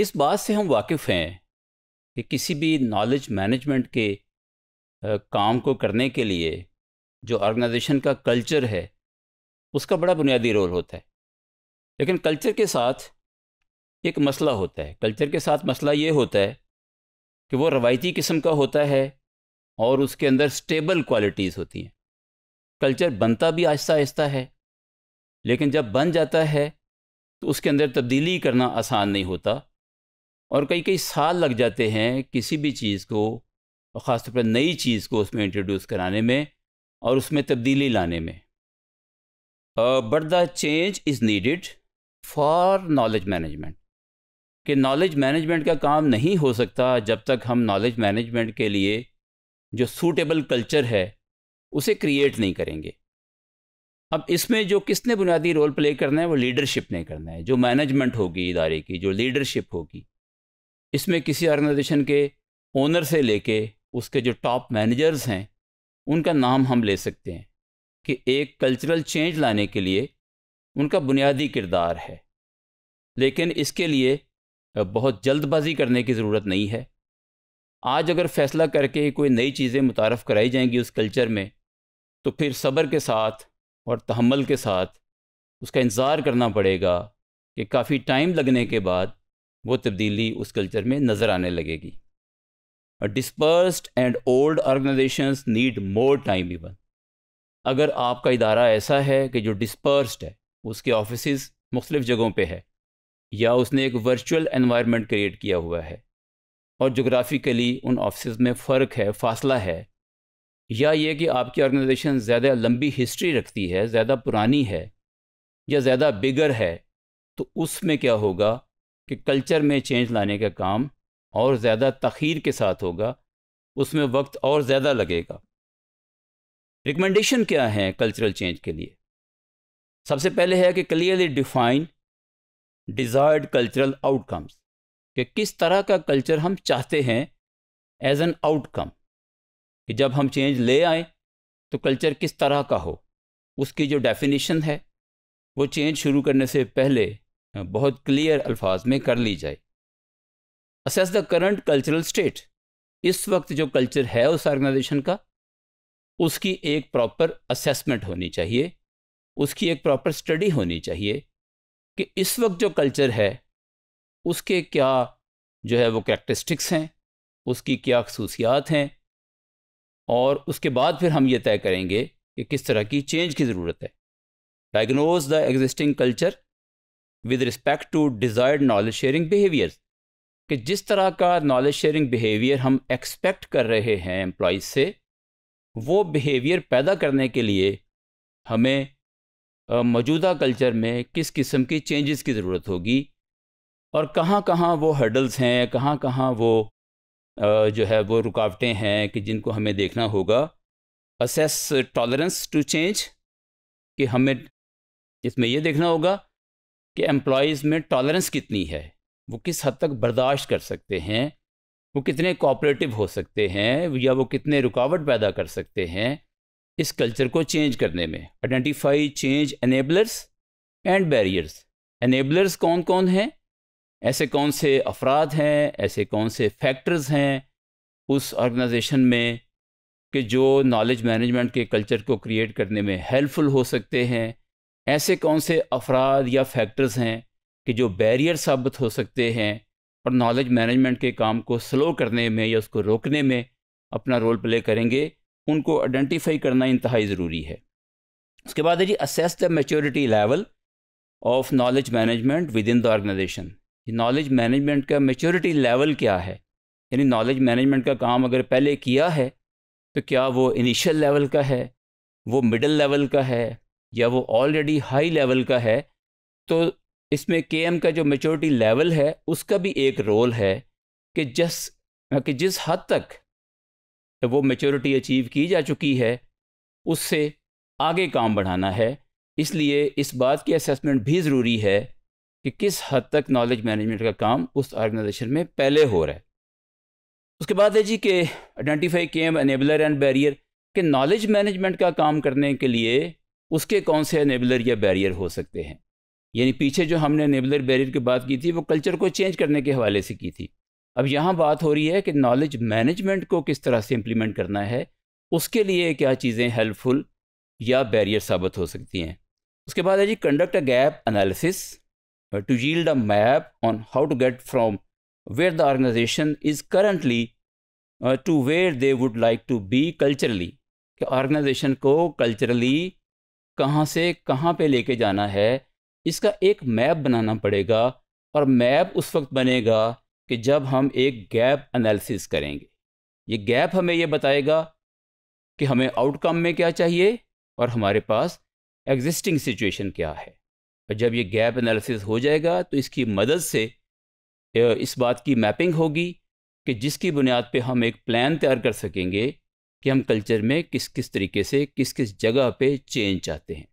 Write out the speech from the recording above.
इस बात से हम वाकिफ़ हैं कि किसी भी नॉलेज मैनेजमेंट के काम को करने के लिए जो ऑर्गेनाइजेशन का कल्चर है उसका बड़ा बुनियादी रोल होता है लेकिन कल्चर के साथ एक मसला होता है कल्चर के साथ मसला ये होता है कि वो रवायती किस्म का होता है और उसके अंदर स्टेबल क्वालिटीज़ होती हैं कल्चर बनता भी आहिस्ता आहिस्ता है लेकिन जब बन जाता है तो उसके अंदर तब्दीली करना आसान नहीं होता और कई कई साल लग जाते हैं किसी भी चीज़ को और ख़ासतौर पर नई चीज़ को उसमें इंट्रोड्यूस कराने में और उसमें तब्दीली लाने में but the change is needed for knowledge management कि नॉलेज मैनेजमेंट का काम नहीं हो सकता जब तक हम नॉलेज मैनेजमेंट के लिए जो सूटेबल कल्चर है उसे क्रिएट नहीं करेंगे अब इसमें जो किसने बुनियादी रोल प्ले करना है वो लीडरशिप ने करना है जो मैनेजमेंट होगी इदारे की जो लीडरशिप होगी इसमें किसी ऑर्गेनाइजेशन के ओनर से लेके उसके जो टॉप मैनेजर्स हैं उनका नाम हम ले सकते हैं कि एक कल्चरल चेंज लाने के लिए उनका बुनियादी किरदार है लेकिन इसके लिए बहुत जल्दबाजी करने की ज़रूरत नहीं है आज अगर फैसला करके कोई नई चीज़ें मुतारफ़ कराई जाएंगी उस कल्चर में तो फिर सब्र के साथ और तहमल के साथ उसका इंतज़ार करना पड़ेगा कि काफ़ी टाइम लगने के बाद वो तब्दीली उस कल्चर में नज़र आने लगेगी dispersed and old organisation need more time even अगर आपका इदारा ऐसा है कि जो डिस्पर्स्ड है उसके ऑफिस मुख्तलिफ जगहों पर है या उसने एक वर्चुअल एनवायरनमेंट क्रिएट किया हुआ है और जोग्राफिकली उन ऑफिस में फ़र्क है फासला है या ये कि आपकी ऑर्गेनाइजेशन ज़्यादा लंबी हिस्ट्री रखती है ज़्यादा पुरानी है या ज़्यादा बिगर है तो उसमें क्या होगा कि कल्चर में चेंज लाने का काम और ज़्यादा तखीर के साथ होगा उसमें वक्त और ज़्यादा लगेगा रिकमेंडेशन क्या है कल्चरल चेंज के लिए सबसे पहले है कि clearly define desired cultural outcomes कि किस तरह का कल्चर हम चाहते हैं एज एन आउटकम कि जब हम चेंज ले आए तो कल्चर किस तरह का हो उसकी जो डेफिनेशन है वो चेंज शुरू करने से पहले बहुत क्लियर अल्फाज में कर ली जाए assess the current cultural state इस वक्त जो कल्चर है उस ऑर्गेनाइजेशन का उसकी एक प्रॉपर असेसमेंट होनी चाहिए उसकी एक प्रॉपर स्टडी होनी चाहिए कि इस वक्त जो कल्चर है उसके क्या जो है वो कैरेक्टरिस्टिक्स हैं उसकी क्या खसूसियात हैं और उसके बाद फिर हम ये तय करेंगे कि किस तरह की चेंज की ज़रूरत है diagnose the existing culture with respect to desired knowledge sharing behaviours कि जिस तरह का नॉलेज शेयरिंग बिहेवियर हम एक्सपेक्ट कर रहे हैं एम्प्लॉज से वो बिहेवियर पैदा करने के लिए हमें मौजूदा कल्चर में किस किस्म की चेंजेस की ज़रूरत होगी और कहाँ कहाँ वो हर्डल्स हैं कहाँ कहाँ वो जो है वो रुकावटें हैं कि जिनको हमें देखना होगा असेस टॉलरेंस टू चेंज कि हमें इसमें यह देखना होगा कि एम्प्लॉज़ में टॉलरेंस कितनी है वो किस हद तक बर्दाश्त कर सकते हैं वो कितने कोऑपरेटिव हो सकते हैं या वो कितने रुकावट पैदा कर सकते हैं इस कल्चर को चेंज करने में identify change enablers and barriers enablers कौन कौन हैं ऐसे कौन से अफराद हैं ऐसे कौन से फैक्टर्स हैं उस ऑर्गेनाइजेशन में कि जो नॉलेज मैनेजमेंट के कल्चर को क्रिएट करने में हेल्पफुल हो सकते हैं ऐसे कौन से अफराद या फैक्टर्स हैं कि जो बैरियर साबित हो सकते हैं और नॉलेज मैनेजमेंट के काम को स्लो करने में या उसको रोकने में अपना रोल प्ले करेंगे उनको आइडेंटिफाई करना इंतहाई ज़रूरी है उसके बाद है जी assess the maturity level of knowledge management within the organisation knowledge management का मेच्योरिटी लेवल क्या है यानी नॉलेज मैनेजमेंट का काम अगर पहले किया है तो क्या वो इनिशियल लेवल का है वो मिडल लेवल का है या वो ऑलरेडी हाई लेवल का है तो इसमें के का जो मेचोरिटी लेवल है उसका भी एक रोल है कि जिस कि जिस हद तक वो मेचोरिटी अचीव की जा चुकी है उससे आगे काम बढ़ाना है इसलिए इस बात की असेसमेंट भी ज़रूरी है कि किस हद तक नॉलेज मैनेजमेंट का काम उस ऑर्गेनाइजेशन में पहले हो रहा है उसके बाद है जी के identify K M enabler and barrier कि नॉलेज मैनेजमेंट का काम करने के लिए उसके कौन से एनेबलर या बैरियर हो सकते हैं यानी पीछे जो हमने एनेबलर बैरियर की बात की थी वो कल्चर को चेंज करने के हवाले से की थी अब यहाँ बात हो रही है कि नॉलेज मैनेजमेंट को किस तरह से इम्प्लीमेंट करना है उसके लिए क्या चीज़ें हेल्पफुल या बैरियर साबित हो सकती हैं उसके बाद है जी conduct a gap analysis to yield a map on how to get from where the organisation is currently to where they would like to be culturally कि ऑर्गेनाइजेशन को कल्चरली कहाँ से कहाँ पे लेके जाना है इसका एक मैप बनाना पड़ेगा और मैप उस वक्त बनेगा कि जब हम एक गैप एनालिसिस करेंगे ये गैप हमें ये बताएगा कि हमें आउटकम में क्या चाहिए और हमारे पास एग्जिस्टिंग सिचुएशन क्या है और जब ये गैप एनालिसिस हो जाएगा तो इसकी मदद से इस बात की मैपिंग होगी कि जिसकी बुनियाद पे हम एक प्लान तैयार कर सकेंगे कि हम कल्चर में किस किस तरीके से किस किस जगह पे चेंज चाहते हैं